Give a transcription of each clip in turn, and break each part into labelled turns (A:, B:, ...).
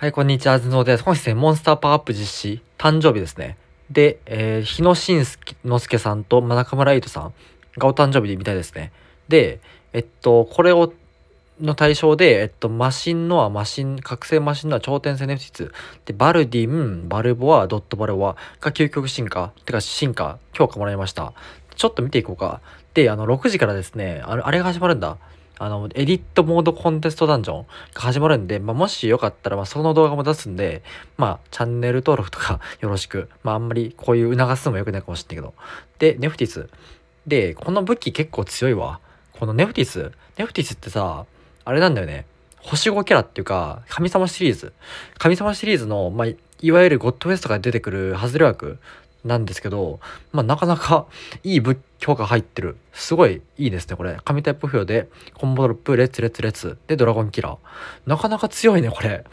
A: はい、こんにちは、ズノのです。本日ね、モンスターパワーアップ実施、誕生日ですね。で、えー、日野慎之介さんと中村エイトさんがお誕生日みたいですね。で、えっと、これを、の対象で、えっと、マシンのはマシン、覚醒マシンのは頂点セネフティス。で、バルディン、バルボア、ドットバルボが究極進化、てか進化、強化もらいました。ちょっと見ていこうか。で、あの、6時からですね、あれ、あれが始まるんだ。あの、エディットモードコンテストダンジョンが始まるんで、まあ、もしよかったら、まあ、その動画も出すんで、まあ、チャンネル登録とか よろしく。まあ、あんまりこういう促すのも良くないかもしれないけど。で、ネフティス。で、この武器結構強いわ。このネフティス。ネフティスってさ、あれなんだよね。星5キャラっていうか、神様シリーズ。神様シリーズの、まあ、いわゆるゴッドフェスとか出てくるハズレ枠なんですけど、まあ、なかなか いい仏教が入ってる。すごいいいですね、これ。神タイプ不要で、コンボドロップ、レッツレッツレッツ、で、ドラゴンキラー。なかなか強いね、これ。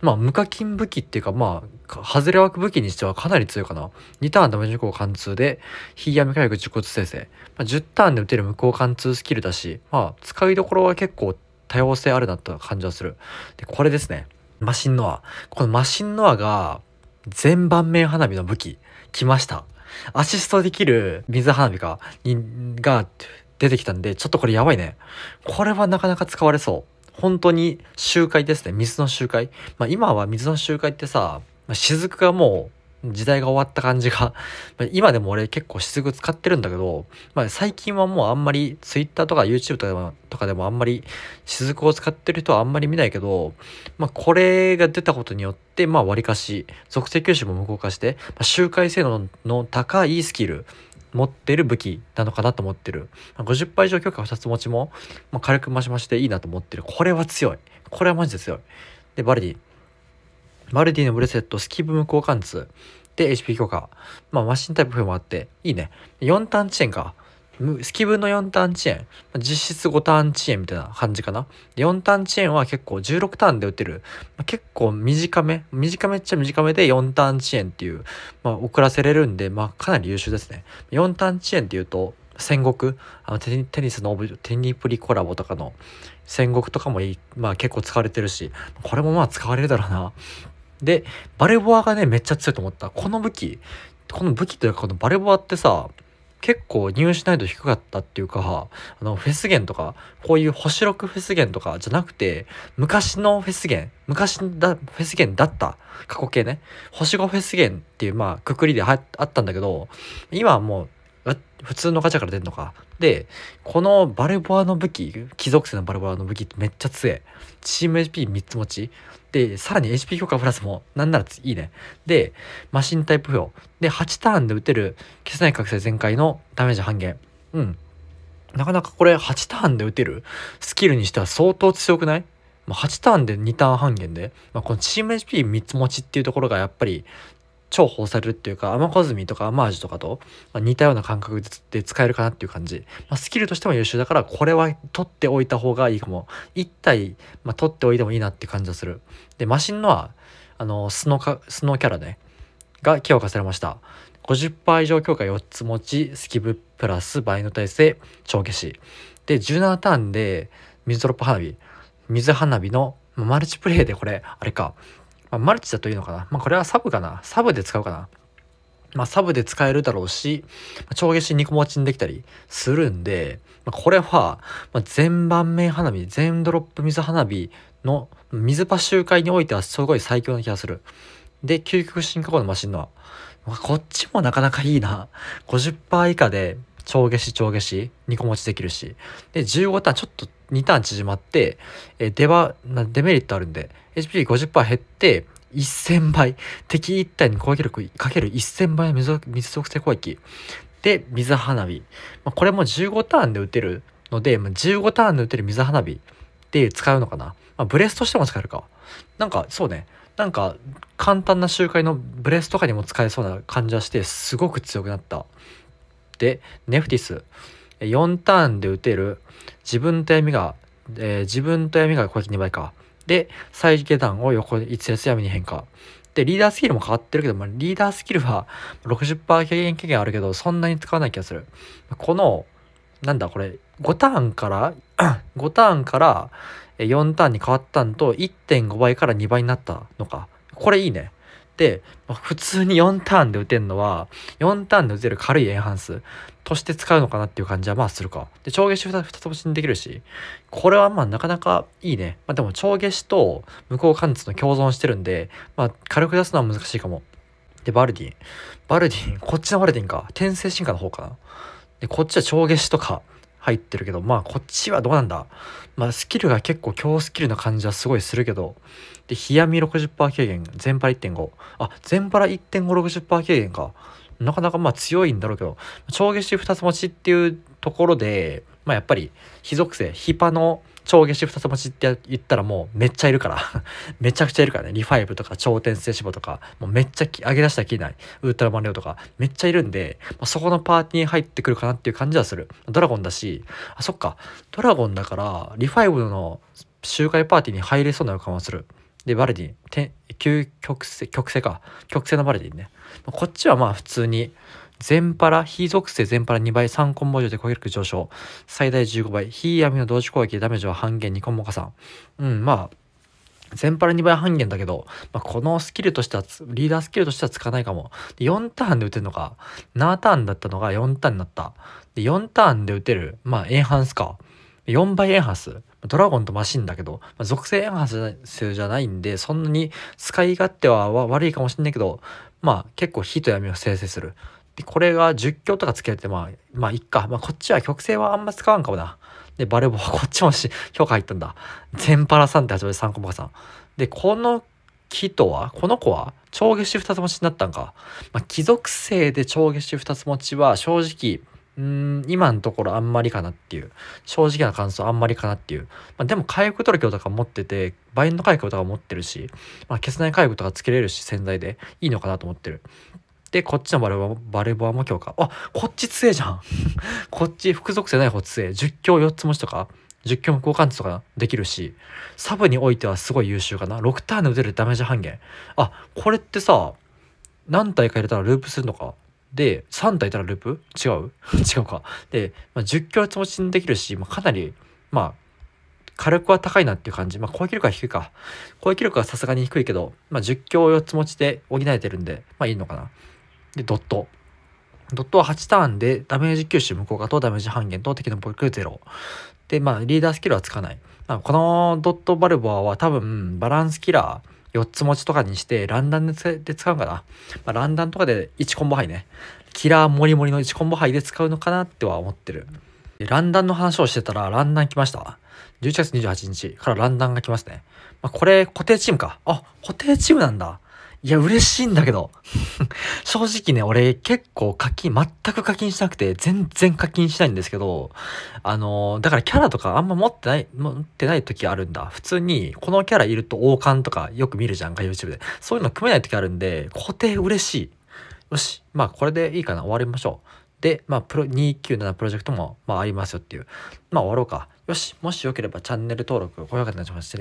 A: まあ、無課金武器っていうか、まあ、外れ枠武器にしてはかなり強いかな。2ターンダメージ効果貫通で、ヒーヤミ回復10骨生成。まあ、10ターンで打てる無効貫通スキルだし、まあ、使いどころは結構多様性あるなと感じはする。で、これですね。マシンノア。このマシンノアが、全盤面花火の武器、来ました。アシストできる水花火が、が出てきたんで、ちょっとこれやばいね。これはなかなか使われそう。本当に集会ですね。水の集会。まあ今は水の集会ってさ、まあ、雫がもう時代が終わった感じが、今でも俺結構しすく使ってるんだけど、まあ、最近はもうあんまり Twitter とか YouTube とかでもとかでもあんまりしずくを使ってる人はあんまり見ないけど、まあ、これが出たことによって、まあ、割かし、属性吸収も無効化して、まあ、周回性能の高いスキル、持ってる武器なのかなと思ってる。50倍以上強化2つ持ちも、まあ、軽く増し増しでいいなと思ってる。これは強い。これはマジで強い。で、バルディ。マルディのブレスレット、スキブ無効貫通で HP 強化。まあ、マシンタイプ風もあって、いいね。4ターン遅延か。スキブの4ターン遅延。実質5ターン遅延みたいな感じかな。4ターン遅延は結構16ターンで打てる。結構短め。短めっちゃ短めで4ターン遅延っていう、まあ、遅らせれるんで、まあ、かなり優秀ですね。4ターン遅延っていうと、戦国あのテニスのテニプリコラボとかの戦国とかもいい、まあ、結構使われてるしこれもまあ使われるだろうなで、バレボアがね、めっちゃ強いと思った。この武器、この武器というかこのバレボアってさ、結構入手難易度低かったっていうか、あの、フェスンとか、こういう星6フェスンとかじゃなくて、昔のフェスン、昔だ、フェスンだった、過去形ね、星5フェスンっていう、まあ、くくりであったんだけど、今はもう、普通のガチャから出るのか、で、このバルボアの武器、貴族性のバルボアの武器ってめっちゃ強え。チーム HP3 つ持ち。で、さらに HP 強化プラスも、なんならいいね。で、マシンタイプ不要。で、8ターンで打てる、消せない覚醒全開のダメージ半減。うん。なかなかこれ8ターンで打てるスキルにしては相当強くない8ターンで2ターン半減で、まあ、このチーム HP3 つ持ちっていうところがやっぱり重宝されるっていうか、アマコズミとかアマージュとかと、ま似たような感覚で使えるかなっていう感じ。まあ、スキルとしても優秀だから、これは取っておいた方がいいかも。1体、まあ、取っておいてもいいなって感じがする。で、マシンのは、あの、スノか、スノキャラね、が強化されました。50%以上強化4つ持ち、スキブプラス倍の耐性、帳消し。で、17ターンで、水ドロップ花火、水花火のマルチプレイでこれ、あれか、まあ、マルチだというのかな。まあ、これはサブかな。サブで使うかな。まあ、サブで使えるだろうし、ま帳消し2個持ちにできたりするんで、まあ、これは、まあ、全盤面花火、全ドロップ水花火の水パ集会においてはすごい最強な気がする。で、究極進化後のマシンのは、まあ、こっちもなかなかいいな。50%以下で、帳消し帳消し2個持ちできるし。で、15ターンちょっと2ターン縮まって、えデバ、デメリットあるんで、HP50% 減って、1000倍。敵一体に攻撃力かける1000倍水属性攻撃。で、水花火。まあ、これも15ターンで打てるので、まあ、15ターンで打てる水花火で使うのかな。まあ、ブレスとしても使えるか。なんか、そうね。なんか、簡単な周回のブレスとかにも使えそうな感じはして、すごく強くなった。で、ネフティス。4ターンで打てる自分と闇が、えー、自分と闇がこって2倍か。で、最下段を横一列闇に変化。で、リーダースキルも変わってるけど、まあ、リーダースキルは60%軽減経験あるけど、そんなに使わない気がする。この、なんだこれ、5ターンから、5 ターンから4ターンに変わったんと、1.5倍から2倍になったのか。これいいね。で、普通に4ターンで打てるのは、4ターンで打てる軽いエンハンス。として使うのかなっていう感じはまあするか。で、帳下し二つ星にできるし、これはまあなかなかいいね。まあでも帳下しと無効貫通の共存してるんで、まあ軽く出すのは難しいかも。で、バルディン。バルディン、こっちのバルディンか。転生進化の方かな。で、こっちは帳下しとか入ってるけど、まあこっちはどうなんだ。まあスキルが結構強スキルな感じはすごいするけど、で、冷やみ60%軽減、全パラ1.5。あ、全パラ1.560%軽減か。なかなかまあ強いんだろうけど、超下肢二つ持ちっていうところで、まあやっぱり、非属性、ヒパの超下肢二つ持ちって言ったらもうめっちゃいるから めちゃくちゃいるからね。リファイブとか超天性脂肪とか、もうめっちゃ上げ出したら切れない。ウルトラマンレオとか、めっちゃいるんで、まあ、そこのパーティーに入ってくるかなっていう感じはする。ドラゴンだし、あ、そっか。ドラゴンだから、リファイブの周回パーティーに入れそうな予感はする。で、バルディン、究極性、極性か。極性のバルディンね。こっちはまあ普通に、全パラ、非属性全パラ2倍、3コンボ上で攻撃力上昇、最大15倍、非闇の同時攻撃でダメージは半減、2コンボ加算。うん、まあ、全パラ2倍半減だけど、まあ、このスキルとしては、リーダースキルとしては使わないかも。で4ターンで打てるのか、7ターンだったのが4ターンになった。で、4ターンで打てる、まあ、エンハンスか。4倍エンハンス。ドラゴンとマシンだけど、属性エンハンスじゃないんで、そんなに使い勝手は悪いかもしんないけど、まあ結構火と闇を生成する。で、これが10強とかつけて、まあ、まあ、いっか。まあ、こっちは曲線はあんま使わんかもな。で、バルボは こっちもし、評価入ったんだ。全パラんって始めて3コマさん。で、この木とは、この子は、超下手二つ持ちになったんか。まあ、貴族性で超下手二つ持ちは、正直、うん、今のところあんまりかなっていう。正直な感想あんまりかなっていう。まあ、でも回復トるキとか持ってて、バインド回復とか持ってるし、まあ、消せない回復とかつけれるし、洗剤でいいのかなと思ってる。で、こっちのバルボバボアも強化。あ、こっち強えじゃん。こっち、副属性ない方強え。10強4つ持ちとか、10強も交換値とかできるし、サブにおいてはすごい優秀かな。6ターンで打てるダメージ半減。あ、これってさ、何体か入れたらループするのか。で、3体いたらループ違う 違うか。で、まあ、10キロ持ちにできるし、まあ、かなり、まあ、火力は高いなっていう感じ。まあ、攻撃力は低いか。攻撃力はさすがに低いけど、まあ、10強4つ持ちで補えてるんで、まあ、いいのかな。で、ドット。ドットは8ターンでダメージ吸収無効化とダメージ半減と敵のク力0。で、まあ、リーダースキルはつかない。まあ、このドットバルボアは多分、バランスキラー、4つ持ちとかにして、ランダンで使うかな。まあ、ランダンとかで1コンボ杯ね。キラーモリモリの1コンボ杯で使うのかなっては思ってる。ランダンの話をしてたら、ランダン来ました。11月28日からランダンが来ますね。まあ、これ、固定チームか。あ、固定チームなんだ。いや、嬉しいんだけど。正直ね、俺結構課金、全く課金しなくて、全然課金しないんですけど、あのー、だからキャラとかあんま持ってない、持ってない時あるんだ。普通に、このキャラいると王冠とかよく見るじゃんか、YouTube で。そういうの組めない時あるんで、固定嬉しい。よし、まあこれでいいかな、終わりましょう。で、まあ、プロ、297プロジェクトも、まあ、ありますよっていう。まあ、終わろうか。よし、もしよければチャンネル登録、高評価でお願いします。